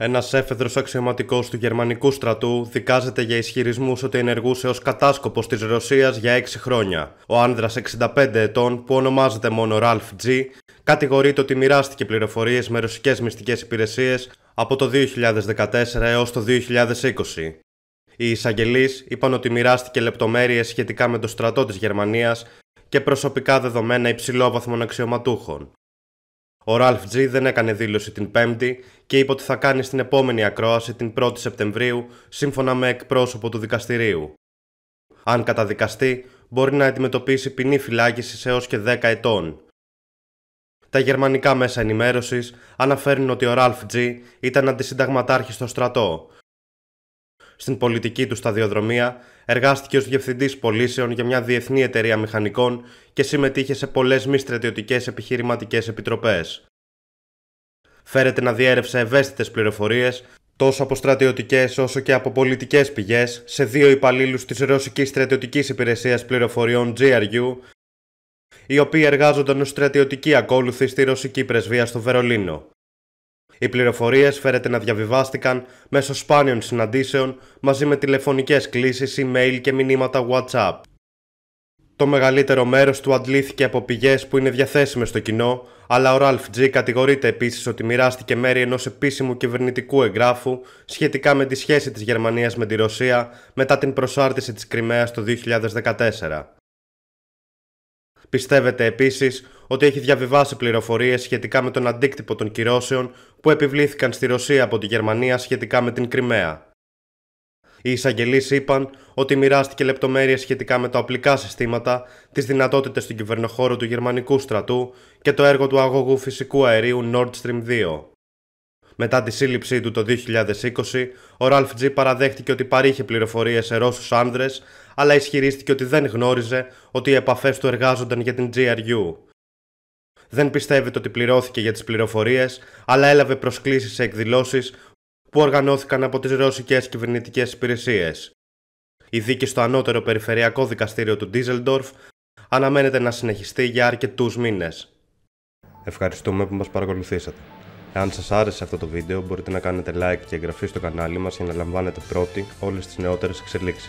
Ένας έφεδρος αξιωματικός του γερμανικού στρατού δικάζεται για ισχυρισμούς ότι ενεργούσε ως κατάσκοπος της Ρωσίας για 6 χρόνια. Ο άνδρας 65 ετών, που ονομάζεται μόνο Ραλφ Τζι κατηγορείται ότι μοιράστηκε πληροφορίες με ρωσικές μυστικές υπηρεσίες από το 2014 έως το 2020. Οι εισαγγελείς είπαν ότι μοιράστηκε λεπτομέρειες σχετικά με το στρατό της Γερμανίας και προσωπικά δεδομένα υψηλόβαθμων αξιωματούχων. Ο Ραλφ Τζι δεν έκανε δήλωση την 5η και είπε ότι θα κάνει στην επόμενη ακρόαση την 1η Σεπτεμβρίου σύμφωνα με εκπρόσωπο του δικαστηρίου. Αν καταδικαστεί, μπορεί να αντιμετωπίσει ποινή φυλάκισης έως και 10 ετών. Τα γερμανικά μέσα ενημέρωσης αναφέρουν ότι ο Ραλφ Τζι ήταν αντισυνταγματάρχης στο στρατό στην πολιτική του σταδιοδρομία, εργάστηκε ως διευθυντής πωλήσεων για μια διεθνή εταιρεία μηχανικών και συμμετείχε σε πολλές μη στρατιωτικές επιχειρηματικές επιτροπές. Φέρεται να διέρευσε ευαίσθητες πληροφορίες τόσο από στρατιωτικές όσο και από πολιτικές πηγές σε δύο υπαλλήλους της Ρωσικής Στρατιωτικής Υπηρεσίας Πληροφοριών GRU, οι οποίοι εργάζονταν ως στρατιωτικοί ακόλουθοι στη Ρωσική Πρεσβεία στο Βερολίνο. Οι πληροφορίες φέρεται να διαβιβάστηκαν μέσω σπάνιων συναντήσεων μαζί με τηλεφωνικές κλήσεις, email και μηνύματα WhatsApp. Το μεγαλύτερο μέρος του αντλήθηκε από πηγές που είναι διαθέσιμες στο κοινό, αλλά ο Ραλφ Τζι κατηγορείται επίσης ότι μοιράστηκε μέρη ενός επίσημου κυβερνητικού εγγράφου σχετικά με τη σχέση της Γερμανίας με τη Ρωσία μετά την προσάρτηση της Κρυμαίας το 2014. Πιστεύετε επίσης ότι έχει διαβιβάσει πληροφορίες σχετικά με τον αντίκτυπο των κυρώσεων που επιβλήθηκαν στη Ρωσία από τη Γερμανία σχετικά με την Κρυμαία. Οι εισαγγελείς είπαν ότι μοιράστηκε λεπτομέρειες σχετικά με τα οπλικά συστήματα, τις δυνατότητες του κυβερνοχώρου του γερμανικού στρατού και το έργο του αγωγού φυσικού αερίου Nord Stream 2. Μετά τη σύλληψή του το 2020, ο Ραλφ Τζι παραδέχτηκε ότι παρήχε πληροφορίες σε Ρώσους άνδρες αλλά ισχυρίστηκε ότι δεν γνώριζε ότι οι επαφές του εργάζονταν για την GRU. Δεν πιστεύεται ότι πληρώθηκε για τις πληροφορίες, αλλά έλαβε προσκλήσεις σε εκδηλώσεις που οργανώθηκαν από τις ρωσικέ κυβερνητικές υπηρεσίες. Η δίκη στο ανώτερο περιφερειακό δικαστήριο του Ντίζελντορφ αναμένεται να συνεχιστεί για αρκετούς μήνες. Ευχαριστούμε που μας παρακολουθήσατε. Εάν σας άρεσε αυτό το βίντεο μπορείτε να κάνετε like και εγγραφή στο κανάλι μας για να λαμβάνετε πρώτοι όλες τις νεότερες εξελίξεις.